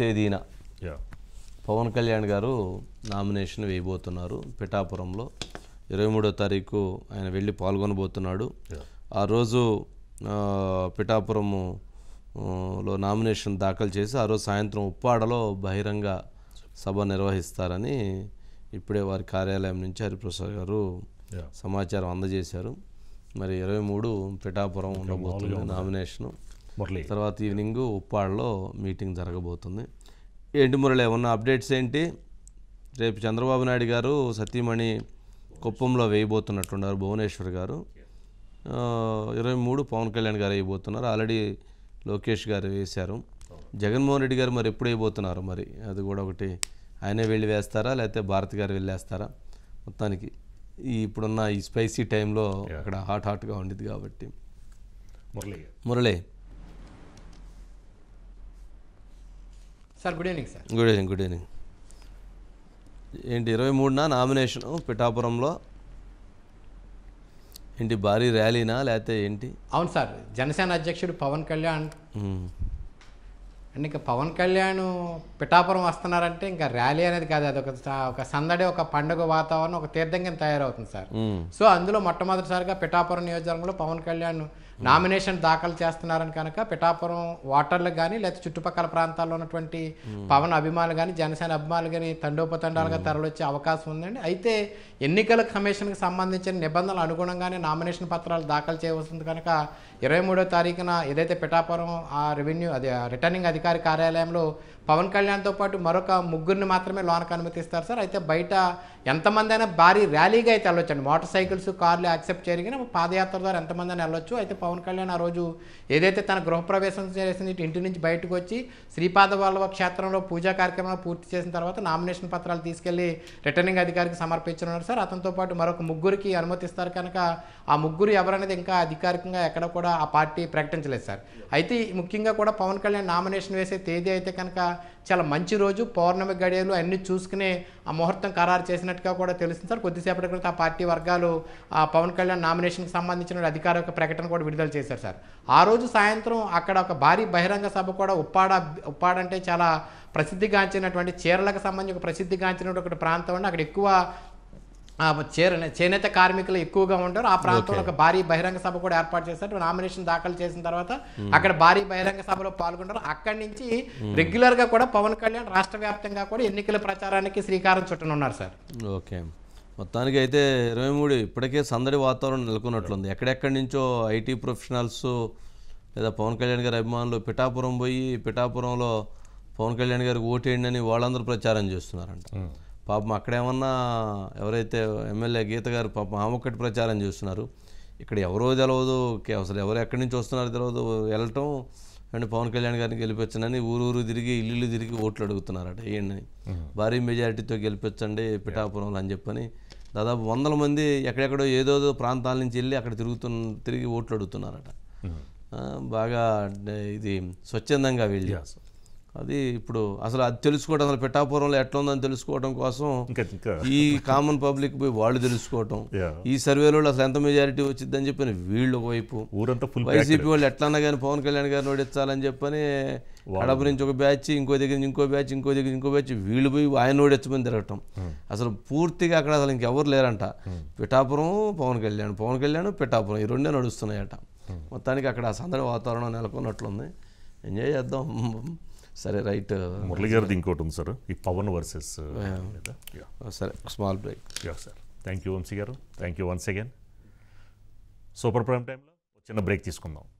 తేదీన పవన్ కళ్యాణ్ గారు నామినేషన్ వేయబోతున్నారు పిఠాపురంలో ఇరవై మూడో తారీఖు ఆయన వెళ్ళి పాల్గొనబోతున్నాడు ఆ రోజు పిఠాపురము లో నామినేషన్ దాఖలు చేసి ఆ రోజు సాయంత్రం ఉప్పాడలో బహిరంగ సభ నిర్వహిస్తారని ఇప్పుడే వారి కార్యాలయం నుంచి హరిప్రసాద్ గారు సమాచారం అందజేశారు మరి ఇరవై మూడు పిఠాపురం ఉండబోతుంది నామినేషను మురళి తర్వాత ఈవినింగ్ ఉప్పాడలో మీటింగ్ జరగబోతుంది ఏంటి మురళి ఉన్న అప్డేట్స్ ఏంటి రేపు చంద్రబాబు నాయుడు గారు సతీమణి కుప్పంలో వేయబోతున్నట్టున్నారు భువనేశ్వర్ గారు ఇరవై మూడు పవన్ కళ్యాణ్ గారు వేయబోతున్నారు ఆల్రెడీ లోకేష్ గారు వేశారు జగన్మోహన్ రెడ్డి గారు మరి ఎప్పుడు వేయబోతున్నారు మరి అది కూడా ఒకటి ఆయనే వెళ్ళి వేస్తారా లేకపోతే భారత్ గారు వెళ్ళేస్తారా మొత్తానికి ఈ ఇప్పుడున్న ఈ స్పైసీ టైంలో అక్కడ హాట్ హాట్గా ఉండేది కాబట్టి Murali Murali sir good evening sir good evening good evening ఏంటి ఇరవై మూడున నామినేషను పిఠాపురంలో ఏంటి భారీ ర్యాలీనా లేకపోతే ఏంటి అవును సార్ జనసేన అధ్యక్షుడు పవన్ కళ్యాణ్ అండ్ ఇంకా పవన్ కళ్యాణ్ పిఠాపురం వస్తున్నారంటే ఇంకా ర్యాలీ అనేది కాదు అది ఒక ఒక సందడి ఒక పండుగ వాతావరణం ఒక తీర్థంగా తయారవుతుంది సార్ సో అందులో మొట్టమొదటిసారిగా పిఠాపురం నియోజకవర్గంలో పవన్ కళ్యాణ్ నామినేషన్ దాఖలు చేస్తున్నారని కనుక పిఠాపురం ఓటర్లకు కానీ లేకపోతే చుట్టుపక్కల ప్రాంతాల్లో ఉన్నటువంటి పవన్ అభిమానులు కానీ జనసేన అభిమానులు కానీ తండోపతండాలుగా తరలొచ్చే అవకాశం ఉందండి అయితే ఎన్నికల కమిషన్కి సంబంధించిన నిబంధనలు అనుగుణంగానే నామినేషన్ పత్రాలు దాఖలు చేయవలసింది కనుక ఇరవై మూడో తారీఖున ఏదైతే పిఠాపురం ఆ రెవెన్యూ అది రిటర్నింగ్ అధికారి అధికారి కార్యాలయంలో పవన్ కళ్యాణ్తో పాటు మరొక ముగ్గురిని మాత్రమే లోనకు అనుమతిస్తారు సార్ అయితే బయట ఎంతమంది అయినా భారీ ర్యాలీగా అయితే వెళ్ళొచ్చండి మోటార్ సైకిల్స్ కార్లు యాక్సెప్ట్ చేయగానే పాదయాత్ర ద్వారా ఎంతమంది అయినా వెళ్ళొచ్చు అయితే పవన్ కళ్యాణ్ ఆ రోజు ఏదైతే తన గృహప్రవేశం చేసింది ఇంటి నుంచి బయటకు వచ్చి శ్రీపాద వల్లభ క్షేత్రంలో పూజా కార్యక్రమం పూర్తి చేసిన తర్వాత నామినేషన్ పత్రాలు తీసుకెళ్లి రిటర్నింగ్ అధికారికి సమర్పించనున్నారు సార్ అతనితో పాటు మరొక ముగ్గురికి అనుమతిస్తారు కనుక ఆ ముగ్గురు ఎవరనేది ఇంకా అధికారికంగా ఎక్కడ కూడా ఆ పార్టీ ప్రకటించలేదు సార్ అయితే ముఖ్యంగా కూడా పవన్ కళ్యాణ్ నామినేషన్ వేసే తేదీ అయితే కనుక చాలా మంచి రోజు పౌర్ణమి గడియలు అన్ని చూసుకునే ఆ ముహూర్తం ఖరారు చేసినట్టుగా కూడా తెలిసింది సార్ కొద్దిసేపటి క్రితం ఆ పార్టీ వర్గాలు ఆ పవన్ కళ్యాణ్ నామినేషన్కి సంబంధించిన యొక్క ప్రకటన కూడా విడుదల చేశారు సార్ ఆ రోజు సాయంత్రం అక్కడ ఒక భారీ బహిరంగ సభ కూడా ఉప్పాడ ఉప్పాడ అంటే చాలా ప్రసిద్ధిగాంచినటువంటి చీరలకు సంబంధించి ఒక ప్రసిద్ధిగాంచినటువంటి ప్రాంతం అండి అక్కడ ఎక్కువ చేరనే చేనేత కార్మికులు ఎక్కువగా ఉంటారు ఆ ప్రాంతంలో ఒక భారీ బహిరంగ సభ కూడా ఏర్పాటు చేశారు నామినేషన్ దాఖలు చేసిన తర్వాత అక్కడ భారీ బహిరంగ సభలో పాల్గొంటారు అక్కడి నుంచి రెగ్యులర్ గా కూడా పవన్ కళ్యాణ్ రాష్ట్ర వ్యాప్తంగా కూడా ఎన్నికల ప్రచారానికి శ్రీకారం చుట్టనున్నారు సార్ ఓకే మొత్తానికి అయితే ఇరవై మూడు ఇప్పటికే సందడి వాతావరణం నెలకొన్నట్లుంది ఎక్కడెక్కడి నుంచో ఐటీ ప్రొఫెషనల్స్ లేదా పవన్ కళ్యాణ్ గారి అభిమానులు పిఠాపురం పోయి పిఠాపురంలో పవన్ కళ్యాణ్ గారికి ఓటేయండి అని వాళ్ళందరూ ప్రచారం చేస్తున్నారంట పాపం అక్కడేమన్నా ఎవరైతే ఎమ్మెల్యే గీత గారు పాపం ఆమె ఒక్కటి ప్రచారం చేస్తున్నారు ఇక్కడ ఎవరో తెలియదు అసలు ఎవరు ఎక్కడి నుంచి వస్తున్నారో తెలియదు వెళ్ళటం అండ్ పవన్ కళ్యాణ్ గారిని గెలిపించండి ఊరు ఊరు తిరిగి ఇల్లు తిరిగి ఓట్లు అడుగుతున్నారట ఏంటని భారీ మెజారిటీతో గెలిపించండి పిఠాపురంలో అని చెప్పని దాదాపు వందల మంది ఎక్కడెక్కడో ఏదోదో ప్రాంతాల నుంచి వెళ్ళి అక్కడ తిరుగుతున్న తిరిగి ఓట్లు అడుగుతున్నారట బాగా ఇది స్వచ్ఛందంగా వెళ్ళి అది ఇప్పుడు అసలు అది తెలుసుకోవడం అసలు పిఠాపురంలో ఎట్లా ఉందని తెలుసుకోవడం కోసం ఈ కామన్ పబ్లిక్ పోయి వాళ్ళు తెలుసుకోవటం ఈ సర్వేలో అసలు ఎంత మెజారిటీ వచ్చిందని చెప్పి వీళ్ళు ఒకవైపు వైసీపీ వాళ్ళు ఎట్లన్నా కానీ పవన్ కళ్యాణ్ గారిని ఓడించాలని చెప్పని కడప నుంచి ఒక బ్యాచ్ ఇంకో దగ్గర నుంచి ఇంకో బ్యాచ్ ఇంకో దగ్గర ఇంకో బ్యాచ్ వీళ్ళు పోయి ఆయన ఓడించమని తిరగటం అసలు పూర్తిగా అక్కడ అసలు ఇంకెవరు లేరంట పిఠాపురం పవన్ కళ్యాణ్ పవన్ కళ్యాణ్ పిఠాపురం ఈ రెండే నడుస్తున్నాయట మొత్తానికి అక్కడ సందడి వాతావరణం నెలకొన్నట్లుంది ఎంజాయ్ చేద్దాం సరే రైట్ మురళి గారిది ఇంకోటి ఉంది సార్ ఈ పవన్ వర్సెస్ oh, సరే small break yeah sir thank you Vamsi గారు thank you once again super prime టైంలో చిన్న బ్రేక్ తీసుకుందాం